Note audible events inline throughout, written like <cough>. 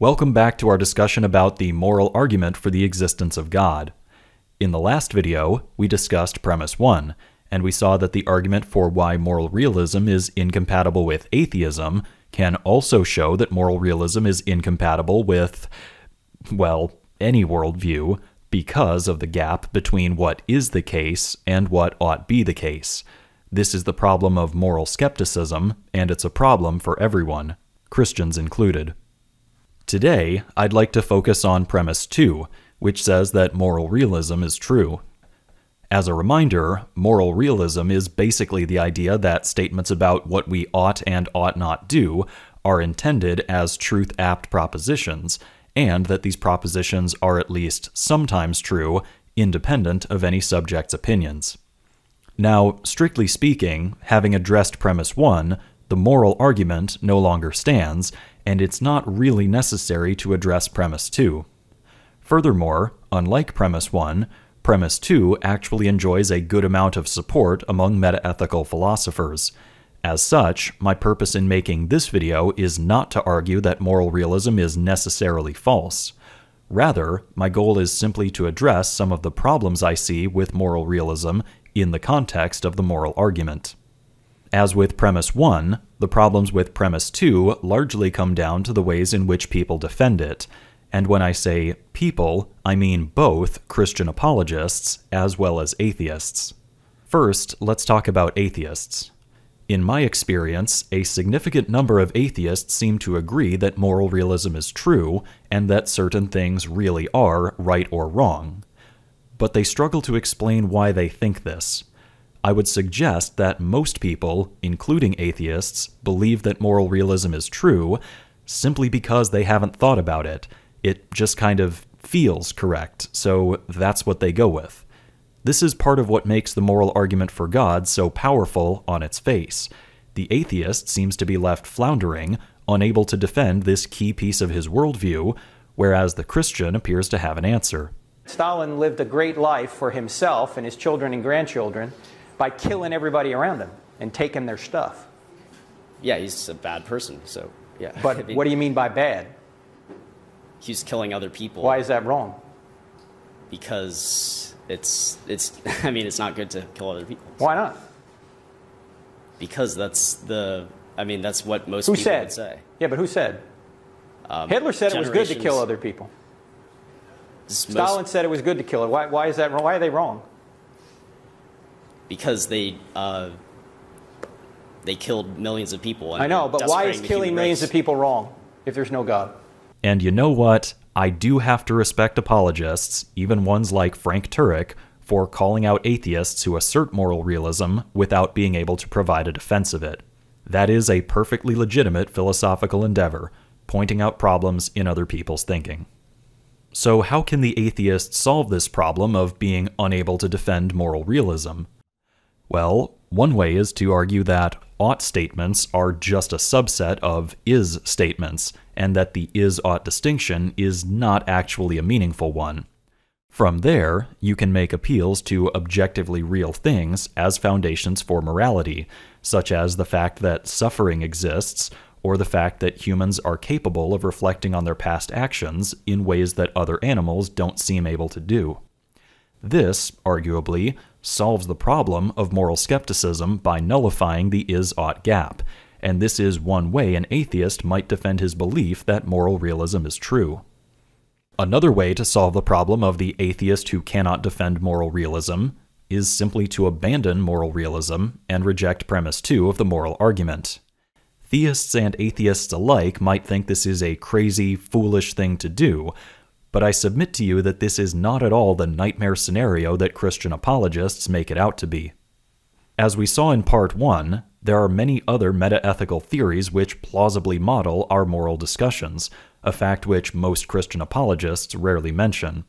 Welcome back to our discussion about the moral argument for the existence of God. In the last video, we discussed premise 1, and we saw that the argument for why moral realism is incompatible with atheism can also show that moral realism is incompatible with, well, any worldview because of the gap between what is the case and what ought be the case. This is the problem of moral skepticism, and it's a problem for everyone, Christians included. Today, I'd like to focus on premise 2, which says that moral realism is true. As a reminder, moral realism is basically the idea that statements about what we ought and ought not do are intended as truth apt propositions, and that these propositions are at least sometimes true, independent of any subject's opinions. Now, strictly speaking, having addressed premise 1, the moral argument no longer stands, and it's not really necessary to address premise 2. Furthermore, unlike premise 1, premise 2 actually enjoys a good amount of support among metaethical philosophers. As such, my purpose in making this video is not to argue that moral realism is necessarily false. Rather, my goal is simply to address some of the problems I see with moral realism in the context of the moral argument. As with premise 1, the problems with premise 2 largely come down to the ways in which people defend it. And when I say people, I mean both Christian apologists as well as atheists. First, let's talk about atheists. In my experience, a significant number of atheists seem to agree that moral realism is true and that certain things really are right or wrong. But they struggle to explain why they think this. I would suggest that most people, including atheists, believe that moral realism is true simply because they haven't thought about it. It just kind of feels correct, so that's what they go with. This is part of what makes the moral argument for God so powerful on its face. The atheist seems to be left floundering, unable to defend this key piece of his worldview, whereas the Christian appears to have an answer. Stalin lived a great life for himself and his children and grandchildren by killing everybody around him and taking their stuff. Yeah, he's a bad person, so yeah. But <laughs> I mean, what do you mean by bad? He's killing other people. Why is that wrong? Because it's it's <laughs> I mean it's not good to kill other people. So. Why not? Because that's the I mean that's what most who people said? would say. Yeah, but who said? Um, Hitler said it was good to kill other people. Stalin most... said it was good to kill it. Why, why is that wrong? Why are they wrong? because they uh, they killed millions of people. I know, but why is killing millions of people wrong if there's no God? And you know what? I do have to respect apologists, even ones like Frank Turek, for calling out atheists who assert moral realism without being able to provide a defense of it. That is a perfectly legitimate philosophical endeavor, pointing out problems in other people's thinking. So, how can the atheist solve this problem of being unable to defend moral realism? Well, one way is to argue that ought statements are just a subset of is statements, and that the is ought distinction is not actually a meaningful one. From there, you can make appeals to objectively real things as foundations for morality, such as the fact that suffering exists, or the fact that humans are capable of reflecting on their past actions in ways that other animals don't seem able to do. This, arguably, solves the problem of moral skepticism by nullifying the is ought gap, and this is one way an atheist might defend his belief that moral realism is true. Another way to solve the problem of the atheist who cannot defend moral realism is simply to abandon moral realism and reject premise 2 of the moral argument. Theists and atheists alike might think this is a crazy, foolish thing to do, but I submit to you that this is not at all the nightmare scenario that Christian apologists make it out to be. As we saw in Part 1, there are many other meta ethical theories which plausibly model our moral discussions, a fact which most Christian apologists rarely mention.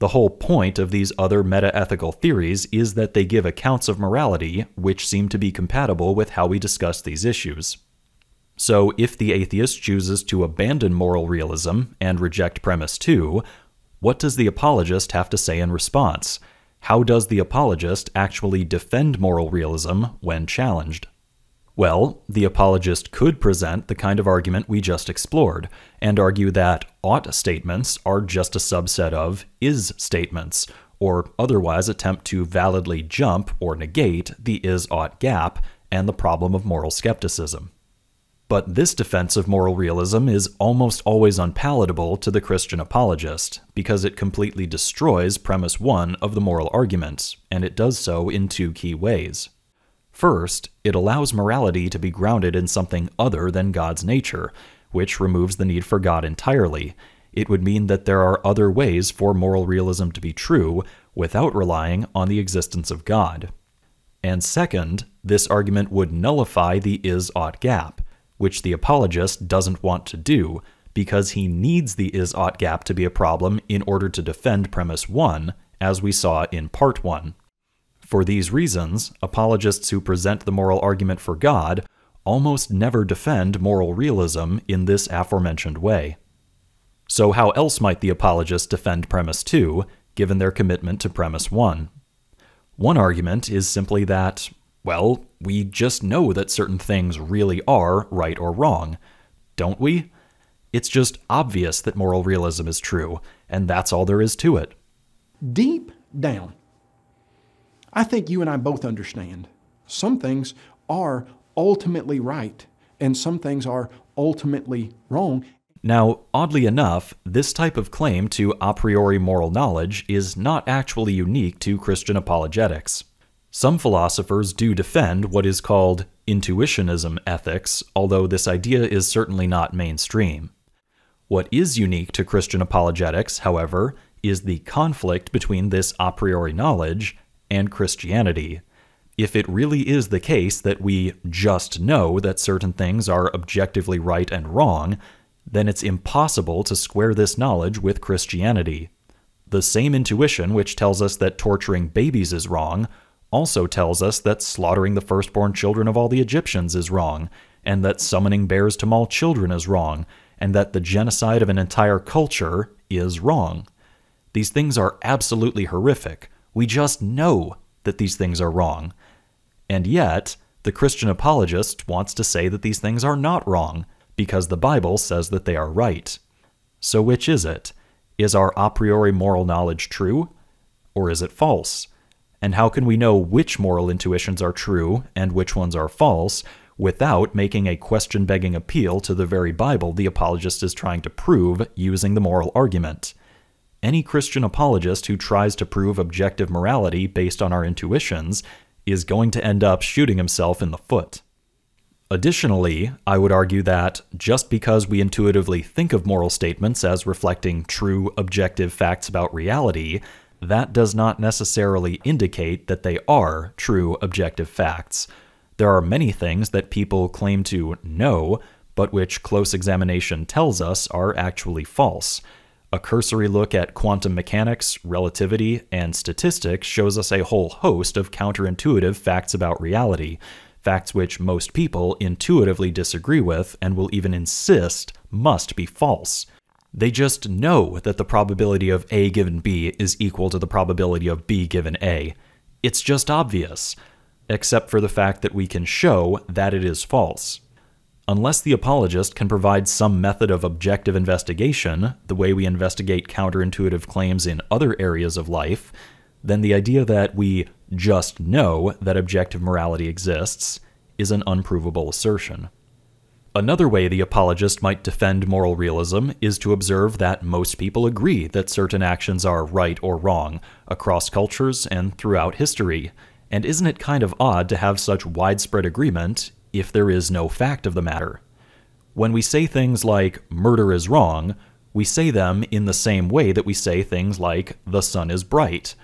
The whole point of these other meta ethical theories is that they give accounts of morality which seem to be compatible with how we discuss these issues. So, if the atheist chooses to abandon moral realism and reject premise 2, what does the apologist have to say in response? How does the apologist actually defend moral realism when challenged? Well, the apologist could present the kind of argument we just explored and argue that ought statements are just a subset of is statements, or otherwise attempt to validly jump or negate the is ought gap and the problem of moral skepticism but this defense of moral realism is almost always unpalatable to the Christian apologist, because it completely destroys premise one of the moral argument, and it does so in two key ways. First, it allows morality to be grounded in something other than God's nature, which removes the need for God entirely. It would mean that there are other ways for moral realism to be true without relying on the existence of God. And second, this argument would nullify the is ought gap, which the apologist doesn't want to do because he needs the is ought gap to be a problem in order to defend premise 1, as we saw in part 1. For these reasons, apologists who present the moral argument for God almost never defend moral realism in this aforementioned way. So, how else might the apologist defend premise 2, given their commitment to premise 1? One argument is simply that well, we just know that certain things really are right or wrong, don't we? It's just obvious that moral realism is true, and that's all there is to it. Deep down, I think you and I both understand some things are ultimately right, and some things are ultimately wrong. Now, oddly enough, this type of claim to a priori moral knowledge is not actually unique to Christian apologetics. Some philosophers do defend what is called intuitionism ethics, although this idea is certainly not mainstream. What is unique to Christian apologetics, however, is the conflict between this a priori knowledge and Christianity. If it really is the case that we just know that certain things are objectively right and wrong, then it's impossible to square this knowledge with Christianity. The same intuition which tells us that torturing babies is wrong also tells us that slaughtering the firstborn children of all the Egyptians is wrong, and that summoning bears to maul children is wrong, and that the genocide of an entire culture is wrong. These things are absolutely horrific. We just know that these things are wrong. And yet, the Christian apologist wants to say that these things are not wrong, because the Bible says that they are right. So, which is it? Is our a priori moral knowledge true, or is it false? And how can we know which moral intuitions are true and which ones are false without making a question begging appeal to the very Bible the apologist is trying to prove using the moral argument? Any Christian apologist who tries to prove objective morality based on our intuitions is going to end up shooting himself in the foot. Additionally, I would argue that just because we intuitively think of moral statements as reflecting true, objective facts about reality, that does not necessarily indicate that they are true objective facts. There are many things that people claim to know, but which close examination tells us are actually false. A cursory look at quantum mechanics, relativity, and statistics shows us a whole host of counterintuitive facts about reality, facts which most people intuitively disagree with and will even insist must be false. They just know that the probability of A given B is equal to the probability of B given A. It's just obvious, except for the fact that we can show that it is false. Unless the apologist can provide some method of objective investigation, the way we investigate counterintuitive claims in other areas of life, then the idea that we just know that objective morality exists is an unprovable assertion. Another way the apologist might defend moral realism is to observe that most people agree that certain actions are right or wrong, across cultures and throughout history. And isn't it kind of odd to have such widespread agreement if there is no fact of the matter? When we say things like murder is wrong, we say them in the same way that we say things like the sun is bright.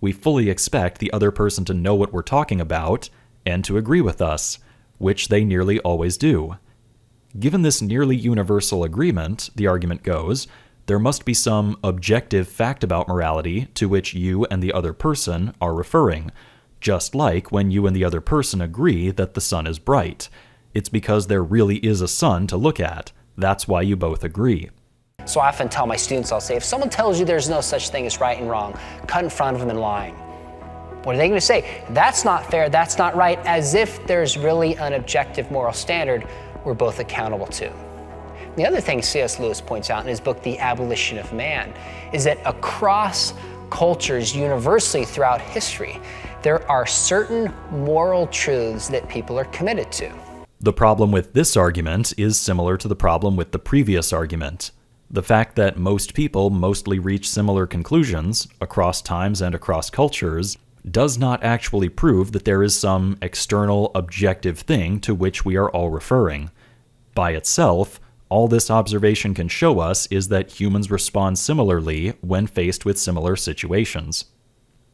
We fully expect the other person to know what we're talking about and to agree with us, which they nearly always do. Given this nearly universal agreement, the argument goes, there must be some objective fact about morality to which you and the other person are referring, just like when you and the other person agree that the sun is bright. It's because there really is a sun to look at. That's why you both agree. So I often tell my students, I'll say, if someone tells you there's no such thing as right and wrong, cut in front of them and lie. What are they going to say? That's not fair, that's not right, as if there's really an objective moral standard we're both accountable to. The other thing C.S. Lewis points out in his book, The Abolition of Man, is that across cultures, universally throughout history, there are certain moral truths that people are committed to. The problem with this argument is similar to the problem with the previous argument. The fact that most people mostly reach similar conclusions, across times and across cultures, does not actually prove that there is some external objective thing to which we are all referring. By itself, all this observation can show us is that humans respond similarly when faced with similar situations.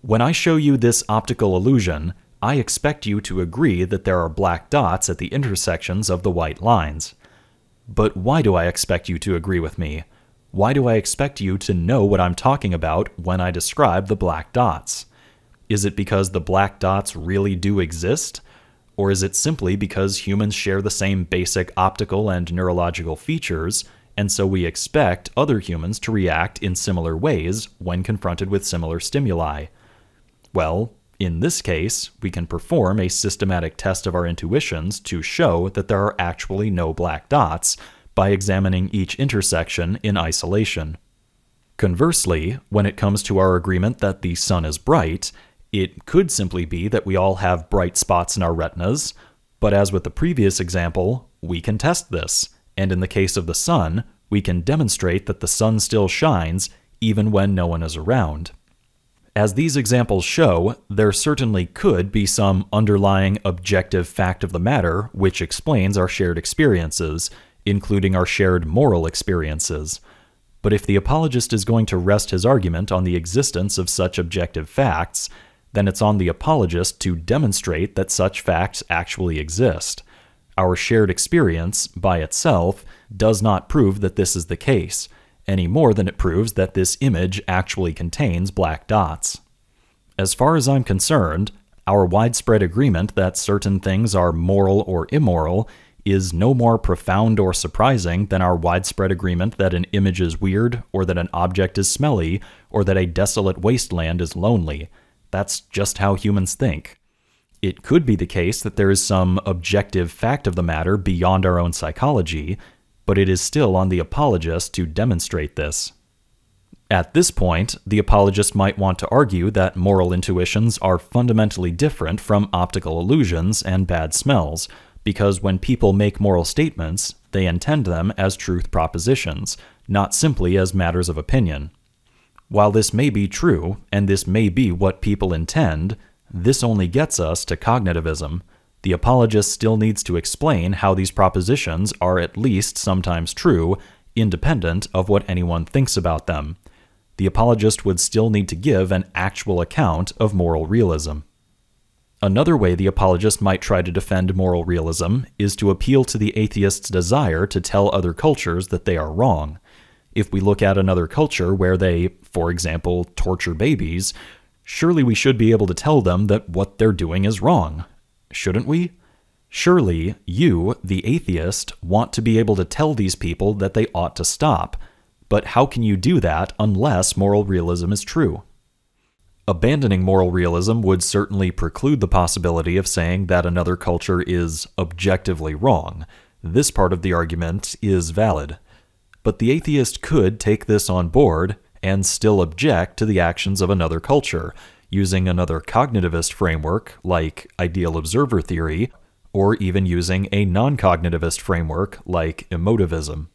When I show you this optical illusion, I expect you to agree that there are black dots at the intersections of the white lines. But why do I expect you to agree with me? Why do I expect you to know what I'm talking about when I describe the black dots? Is it because the black dots really do exist? Or is it simply because humans share the same basic optical and neurological features, and so we expect other humans to react in similar ways when confronted with similar stimuli? Well, in this case, we can perform a systematic test of our intuitions to show that there are actually no black dots by examining each intersection in isolation. Conversely, when it comes to our agreement that the sun is bright, it could simply be that we all have bright spots in our retinas, but as with the previous example, we can test this, and in the case of the sun, we can demonstrate that the sun still shines even when no one is around. As these examples show, there certainly could be some underlying objective fact of the matter which explains our shared experiences, including our shared moral experiences. But if the apologist is going to rest his argument on the existence of such objective facts, then it's on the apologist to demonstrate that such facts actually exist. Our shared experience, by itself, does not prove that this is the case, any more than it proves that this image actually contains black dots. As far as I'm concerned, our widespread agreement that certain things are moral or immoral is no more profound or surprising than our widespread agreement that an image is weird, or that an object is smelly, or that a desolate wasteland is lonely. That's just how humans think. It could be the case that there is some objective fact of the matter beyond our own psychology, but it is still on the apologist to demonstrate this. At this point, the apologist might want to argue that moral intuitions are fundamentally different from optical illusions and bad smells, because when people make moral statements, they intend them as truth propositions, not simply as matters of opinion. While this may be true, and this may be what people intend, this only gets us to cognitivism. The apologist still needs to explain how these propositions are at least sometimes true, independent of what anyone thinks about them. The apologist would still need to give an actual account of moral realism. Another way the apologist might try to defend moral realism is to appeal to the atheist's desire to tell other cultures that they are wrong if we look at another culture where they, for example, torture babies, surely we should be able to tell them that what they're doing is wrong. Shouldn't we? Surely you, the atheist, want to be able to tell these people that they ought to stop. But how can you do that unless moral realism is true? Abandoning moral realism would certainly preclude the possibility of saying that another culture is objectively wrong. This part of the argument is valid. But the atheist could take this on board and still object to the actions of another culture, using another cognitivist framework like ideal observer theory, or even using a non cognitivist framework like emotivism.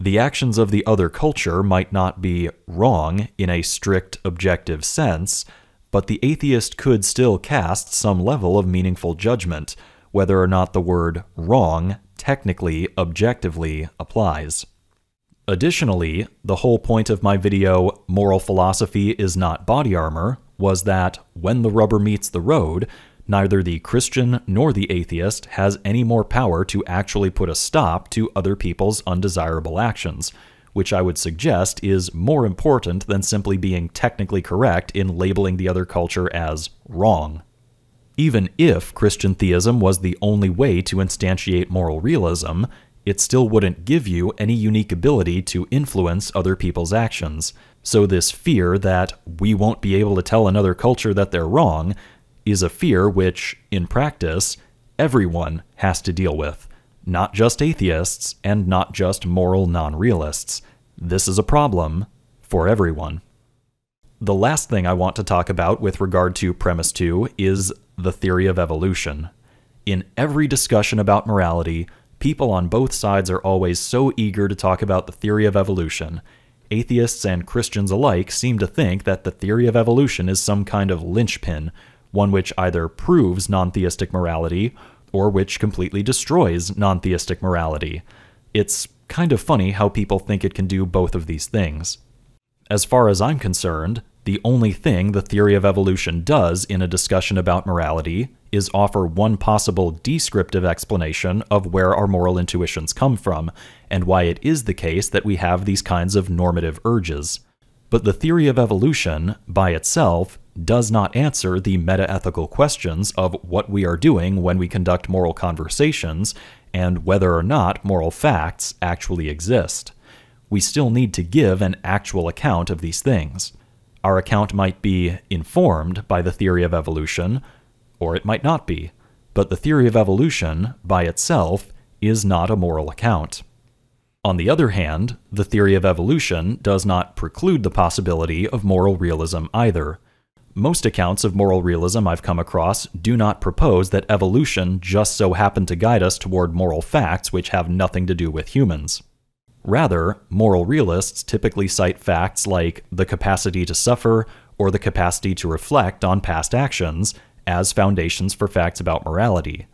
The actions of the other culture might not be wrong in a strict objective sense, but the atheist could still cast some level of meaningful judgment, whether or not the word wrong technically objectively applies. Additionally, the whole point of my video, Moral Philosophy is Not Body Armor, was that when the rubber meets the road, neither the Christian nor the atheist has any more power to actually put a stop to other people's undesirable actions, which I would suggest is more important than simply being technically correct in labeling the other culture as wrong. Even if Christian theism was the only way to instantiate moral realism, it still wouldn't give you any unique ability to influence other people's actions. So, this fear that we won't be able to tell another culture that they're wrong is a fear which, in practice, everyone has to deal with, not just atheists and not just moral non realists. This is a problem for everyone. The last thing I want to talk about with regard to premise 2 is the theory of evolution. In every discussion about morality, people on both sides are always so eager to talk about the theory of evolution. Atheists and Christians alike seem to think that the theory of evolution is some kind of linchpin, one which either proves non theistic morality or which completely destroys non theistic morality. It's kind of funny how people think it can do both of these things. As far as I'm concerned, the only thing the theory of evolution does in a discussion about morality is offer one possible descriptive explanation of where our moral intuitions come from and why it is the case that we have these kinds of normative urges. But the theory of evolution, by itself, does not answer the meta ethical questions of what we are doing when we conduct moral conversations and whether or not moral facts actually exist. We still need to give an actual account of these things. Our account might be informed by the theory of evolution, or it might not be, but the theory of evolution, by itself, is not a moral account. On the other hand, the theory of evolution does not preclude the possibility of moral realism either. Most accounts of moral realism I've come across do not propose that evolution just so happened to guide us toward moral facts which have nothing to do with humans. Rather, moral realists typically cite facts like the capacity to suffer or the capacity to reflect on past actions as foundations for facts about morality.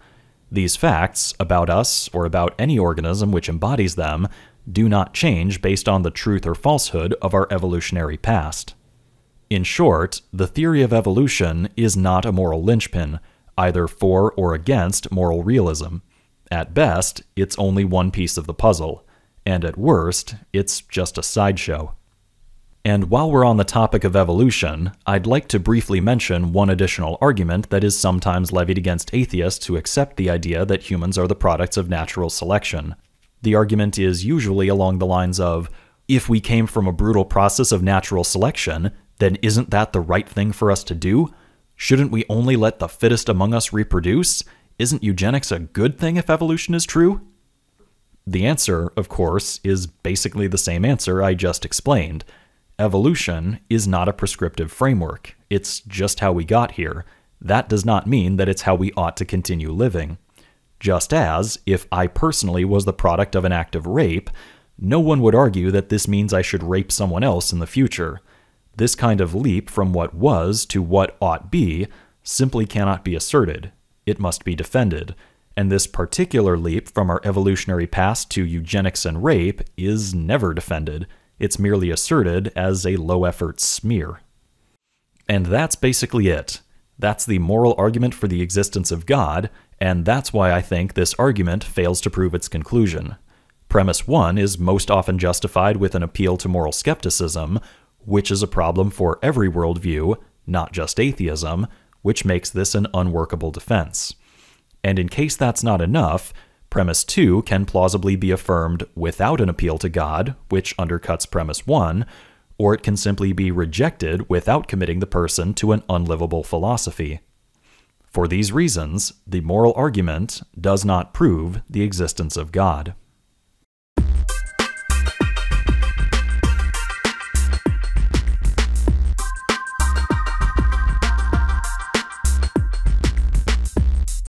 These facts, about us or about any organism which embodies them, do not change based on the truth or falsehood of our evolutionary past. In short, the theory of evolution is not a moral linchpin, either for or against moral realism. At best, it's only one piece of the puzzle and at worst, it's just a sideshow. And while we're on the topic of evolution, I'd like to briefly mention one additional argument that is sometimes levied against atheists who accept the idea that humans are the products of natural selection. The argument is usually along the lines of if we came from a brutal process of natural selection, then isn't that the right thing for us to do? Shouldn't we only let the fittest among us reproduce? Isn't eugenics a good thing if evolution is true? The answer, of course, is basically the same answer I just explained. Evolution is not a prescriptive framework, it's just how we got here. That does not mean that it's how we ought to continue living. Just as, if I personally was the product of an act of rape, no one would argue that this means I should rape someone else in the future. This kind of leap from what was to what ought be simply cannot be asserted. It must be defended and this particular leap from our evolutionary past to eugenics and rape is never defended. It's merely asserted as a low effort smear. And that's basically it. That's the moral argument for the existence of God, and that's why I think this argument fails to prove its conclusion. Premise 1 is most often justified with an appeal to moral skepticism, which is a problem for every worldview, not just atheism, which makes this an unworkable defense and in case that's not enough, premise 2 can plausibly be affirmed without an appeal to God, which undercuts premise 1, or it can simply be rejected without committing the person to an unlivable philosophy. For these reasons, the moral argument does not prove the existence of God.